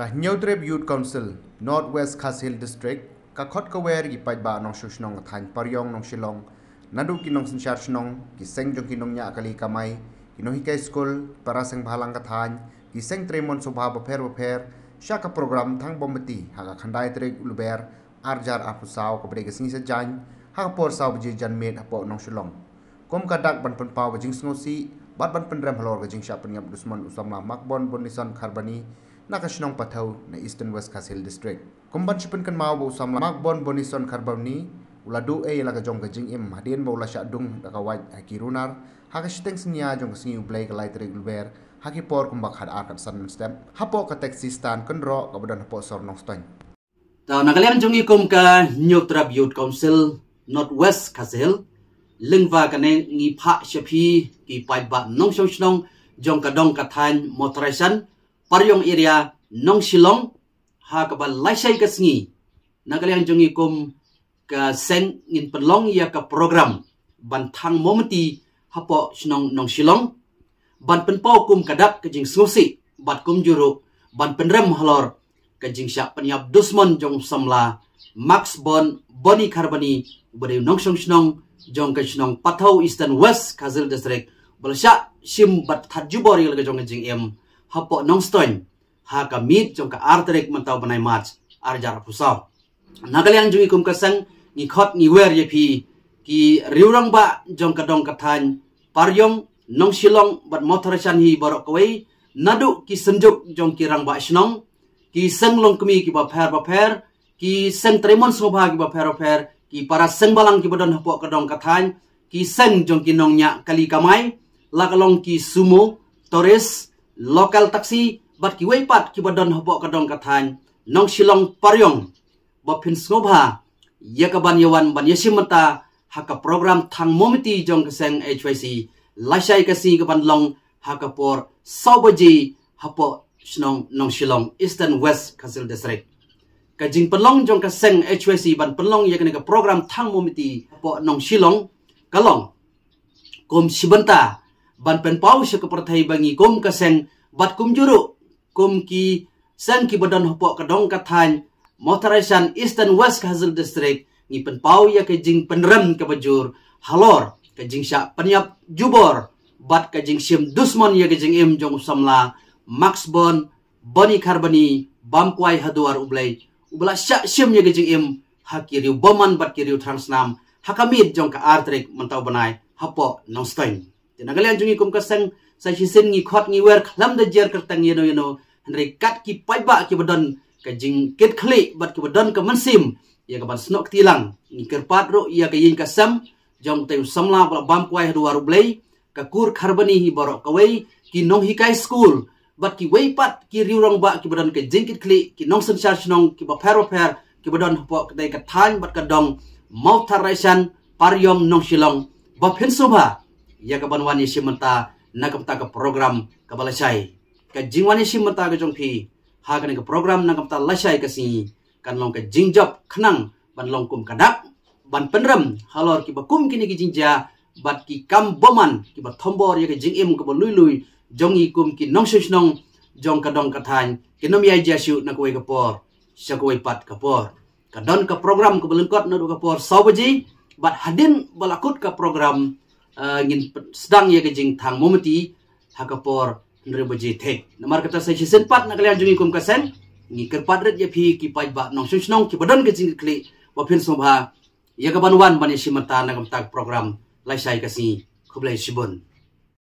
kahnyotre youth council northwest khasil district kakhot kawer gi paiba nong shushnong thain paryong nong shilong nadu ki nong sinchar shnong ki seng jong ki nong nya akali kamai ki nohi kai school para seng bhalang ka thain ki seng tremon subha ba pher ba pher shaka program thang bomati ha ka khandai tre luber arjar apu sao ko bre ge sing se jan ha por sao ji jan me na ha po nong shilong kom ka dak ban pan pa ba jing sno si bat ban pan rem halor ge jing sha pan ngap dusman usama makbon bonison kharbani nakashinong pataw na Eastern West Kasil District. Kumban sipin kan mao bau samla magbon bonison karbaw ni uladu e laga jong gajing im hadien bau lasya dung kakawad haki runar haki siteng sinya jong kasingi ublay ka light rig ulber haki por kumbak had arkat san step hapo ka taxi stand kan ro kabadan hapo sor nong stoy. Tao nagalian jong ikum ka New Tribute Council Northwest Kasil lingwa ka ne ngi pa siya pi ki paibat nong siyong siyong jong ka dong katan motorization Paryong area Nong Shilong ha ka ba laisai ka singi nagaliang jungi kum ka seng ngin perlong ya ka program bantang momenti hapo sinong Nong Shilong ban penpau kum kadap ka jing sungsi bat kum juru ban penrem halor ka jing syak penyap dusmon jong samla Max Bon Boni Karbani bade Nong Shong Shinong jong ka Shinong Patau Eastern West Kazil District Belasak Sim Bat Tajubori lagi jong jing em hapo nongstoin ha ka mit jong ka artrek mantau banai mat ar jar phusau nagalyan jungi kum ka sang ni khot ni wer ye phi ki riurang ba jong ka dong ka than paryong nongshilong bat motorachan hi barok kwai nadu ki senjuk jong ki rang ba shnong ki senglong kmi ki ba phar ba phar ki sen tremon sobha ki ba phar ba phar ki para sengbalang ki bodon hapo ka dong ka than ki sen jong ki nongnya kali kamai lakalong ki sumo torres local taxi bat ki wei pat ki badon hobo ka dong ka thain nong silong paryong bo phin ngobha yak ban yawan ban yasimata haka program thang momiti jong seng hyc laishai ka sing ban long haka por sawaji hapo snong nong silong eastern west kazil district kajing pelong jong ka seng hyc ban pelong yak ne ka program thang momiti hapo nong silong kalong kom sibanta ban penpau se kepertai bangi kum kaseng bat kum juru kum ki sang ki badan hopo kadong kathan motorisan eastern west khazil district ni penpau ya ke jing penrem ke bajur halor ke jing sya penyap jubor bat ke jing sim dusmon ya ke jing im jong samla max bon boni karboni bamkuai haduar ublai ubla sya sim ya ke jing im hakiriu boman bat kiriu transnam hakamit jong ka artrik mentau benai hapo nonstein the Nagalan Jungi Kumkasang, Sashi Singi Kotni work, Lam the Jerker Tang Yeno Yeno, and they cut keep pipe back, keep a done, Kajing get clay, but keep a done come and sim, Yakaban Snok Tilang, Niker Patro, Yakayin Kasam, Jong Tayu Samla, Bampwai, Ruar Blay, Kakur Carboni, he borrowed away, Kinong Hikai School, but keep way pat, keep you wrong back, keep a done, Kajing get clay, Kinong San Sharshnong, keep a pair of pair, keep a done, but they got time, but got done, Mouth Tarration, Paryong Nong Shilong, Bapin Subha, ya kaban wani si menta na kapta ka program ka balasai ka jing wani si menta ka jong pi ha ka ka program na kapta lasai ka si kan long ka jing job khnang ban long kum ka dak ban penram halor ki ba kum kini ki jingja bat ki kam boman ki ba thombor ya ka jing em ka ba lui lui jong i kum ki nong shish nong jong ka dong ka thain ki nom ya ja shu na ko ka por sa ko pat ka por ka don ka program ka balengkot na ka por sawaji bat hadin balakut ka program Ah, ngin sedang ya kejing tang momenti hakapor nerebo je te namar kata sai season 4 nak kalian jungi kum kasen ni kerpat red ya phi ki paj ba nong sung nong ki badan kejing kli wa phin so ba ha. ya ka ban wan ban si mata nak program lai sai kasi khublai sibon